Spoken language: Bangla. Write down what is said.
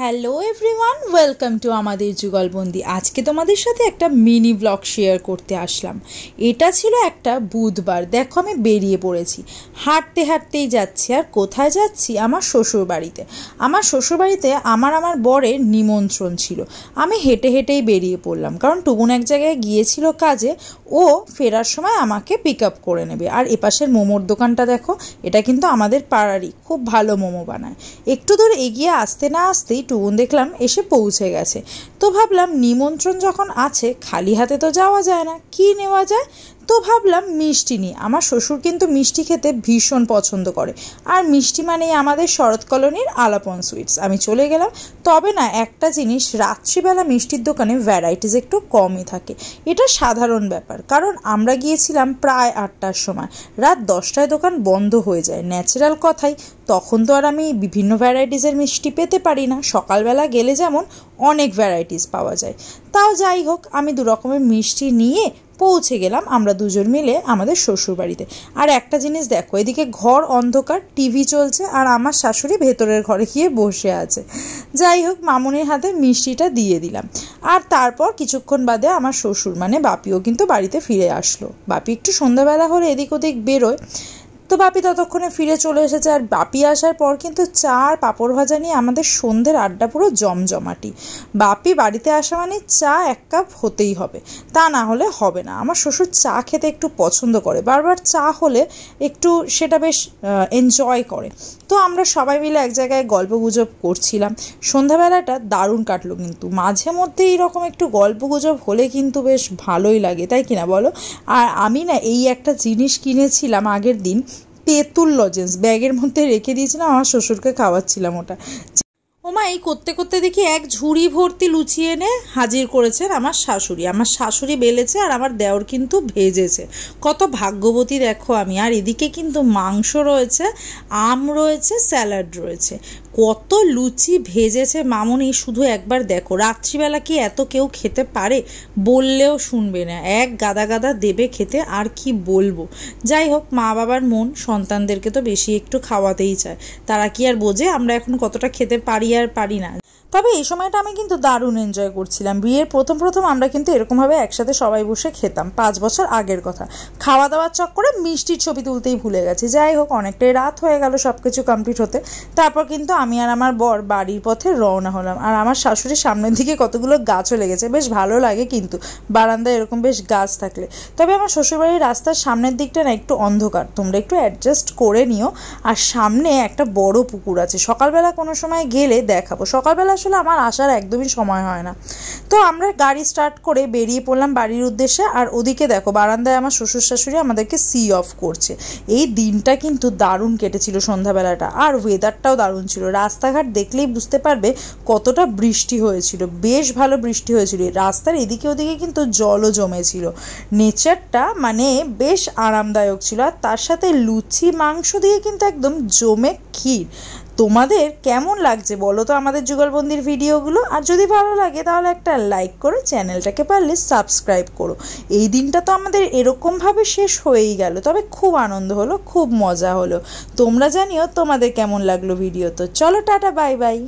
হ্যালো এভরিওয়ান ওয়েলকাম টু আমাদের যুগলবন্দি আজকে তোমাদের সাথে একটা মিনি ব্লগ শেয়ার করতে আসলাম এটা ছিল একটা বুধবার দেখো আমি বেরিয়ে পড়েছি হাঁটতে হাঁটতেই যাচ্ছি আর কোথায় যাচ্ছি আমার শ্বশুর বাড়িতে আমার শ্বশুর বাড়িতে আমার আমার বরের নিমন্ত্রণ ছিল আমি হেঁটে হেঁটেই বেরিয়ে পড়লাম কারণ টুকুন এক জায়গায় গিয়েছিল কাজে ও ফেরার সময় আমাকে পিক আপ করে নেবে আর এপাশের মোমোর দোকানটা দেখো এটা কিন্তু আমাদের পাড়ারই খুব ভালো মোমো বানায় একটু দূর এগিয়ে আসতে না আসতেই টুকুন দেখলাম এসে পৌঁছে গেছে তো ভাবলাম নিমন্ত্রণ যখন আছে খালি হাতে তো যাওয়া যায় না কি নেওয়া যায় তো ভাবলাম মিষ্টি নিই আমার শ্বশুর কিন্তু মিষ্টি খেতে ভীষণ পছন্দ করে আর মিষ্টি মানেই আমাদের শরৎ কলোনির আলাপন সুইটস আমি চলে গেলাম তবে না একটা জিনিস রাত্রিবেলা মিষ্টির দোকানে ভ্যারাইটিস একটু কমই থাকে এটা সাধারণ ব্যাপার কারণ আমরা গিয়েছিলাম প্রায় আটটার সময় রাত দশটায় দোকান বন্ধ হয়ে যায় ন্যাচারাল কথাই তখন তো আর আমি বিভিন্ন ভ্যারাইটিসের মিষ্টি পেতে পারি না সকালবেলা গেলে যেমন অনেক ভ্যারাইটিস পাওয়া যায় তাও যাই হোক আমি দু রকমের মিষ্টি নিয়ে পৌঁছে গেলাম আমরা দুজন মিলে আমাদের শ্বশুরবাড়িতে আর একটা জিনিস দেখো এদিকে ঘর অন্ধকার টিভি চলছে আর আমার শাশুড়ি ভেতরের ঘরে গিয়ে বসে আছে যাই হোক মামুনের হাতে মিষ্টিটা দিয়ে দিলাম আর তারপর কিছুক্ষণ বাদে আমার শ্বশুর মানে বাপিও কিন্তু বাড়িতে ফিরে আসলো বাপি একটু সন্ধ্যাবেলা হলে এদিক ওদিক বেরোয় তো বাপি ততক্ষণে ফিরে চলে এসেছে আর বাপি আসার পর কিন্তু চা আর পাঁপড় ভাজা নিয়ে আমাদের সন্ধ্যের আড্ডা পুরো জমজমাটি বাপি বাড়িতে আসা মানে চা এক কাপ হতেই হবে তা না হলে হবে না আমার শ্বশুর চা খেতে একটু পছন্দ করে বারবার চা হলে একটু সেটা বেশ এনজয় করে তো আমরা সবাই মিলে এক জায়গায় গল্প গুজব করছিলাম সন্ধ্যাবেলাটা দারুণ কাটলো কিন্তু মাঝে মধ্যে এইরকম একটু গল্প গুজব হলে কিন্তু বেশ ভালোই লাগে তাই কিনা বলো আর আমি না এই একটা জিনিস কিনেছিলাম আগের দিন তেঁতুল লজেন্স ব্যাগের মধ্যে রেখে দিয়েছিলাম আমার শ্বশুরকে খাওয়াচ্ছিলাম ওটা ওমা এই করতে করতে দেখি এক ঝুড়ি ভর্তি লুচি এনে হাজির করেছেন আমার শাশুড়ি আমার শাশুড়ি বেলেছে আর আমার দেওর কিন্তু ভেজেছে কত ভাগ্যবতী দেখো আমি আর এদিকে কিন্তু মাংস রয়েছে আম রয়েছে স্যালাড রয়েছে কত লুচি ভেজেছে মামনি শুধু একবার দেখো রাত্রিবেলা কি এত কেউ খেতে পারে বললেও শুনবে না এক গাদা গাদা দেবে খেতে আর কি বলবো যাই হোক মা বাবার মন সন্তানদেরকে তো বেশি একটু খাওয়াতেই চায় তারা কি আর বোঝে আমরা এখন কতটা খেতে পারি আর পারি না তবে এই সময়টা আমি কিন্তু দারুণ এনজয় করছিলাম বিয়ের প্রথম প্রথম আমরা কিন্তু এরকমভাবে একসাথে সবাই বসে খেতাম পাঁচ বছর আগের কথা খাওয়া দাওয়ার চক্করে মিষ্টির ছবি তুলতেই ভুলে গেছি যাই হোক অনেকটাই রাত হয়ে গেল সব কিছু কমপ্লিট হতে তারপর কিন্তু আমি আর আমার বর বাড়ির পথে রওনা হলাম আর আমার শাশুড়ির সামনের দিকে কতগুলো গাছও লেগেছে বেশ ভালো লাগে কিন্তু বারান্দায় এরকম বেশ গাছ থাকলে তবে আমার শ্বশুরবাড়ির রাস্তার সামনের দিকটা না একটু অন্ধকার তোমরা একটু অ্যাডজাস্ট করে নিও আর সামনে একটা বড় পুকুর আছে সকালবেলা কোনো সময় গেলে দেখাবো সকালবেলা আসলে আমার আসার একদমই সময় হয় না তো আমরা গাড়ি স্টার্ট করে বেরিয়ে পড়লাম বাড়ির উদ্দেশ্যে আর ওদিকে দেখো বারান্দায় আমার শ্বশুর শাশুড়ি আমাদেরকে সি অফ করছে এই দিনটা কিন্তু দারুণ কেটেছিল সন্ধ্যাবেলাটা আর ওয়েদারটাও দারুণ ছিল রাস্তাঘাট দেখলেই বুঝতে পারবে কতটা বৃষ্টি হয়েছিল বেশ ভালো বৃষ্টি হয়েছিল রাস্তার এদিকে ওদিকে কিন্তু জলও জমেছিল নেচারটা মানে বেশ আরামদায়ক ছিল আর তার সাথে লুচি মাংস দিয়ে কিন্তু একদম জমে ক্ষীর তোমাদের কেমন লাগছে বলো তো আমাদের যুগলবন্দির ভিডিওগুলো আর যদি ভালো লাগে তাহলে একটা লাইক করে চ্যানেলটাকে পারলে সাবস্ক্রাইব করো এই দিনটা তো আমাদের এরকমভাবে শেষ হয়েই গেল তবে খুব আনন্দ হলো খুব মজা হলো তোমরা জানিও তোমাদের কেমন লাগলো ভিডিও তো চলো টাটা বাই বাই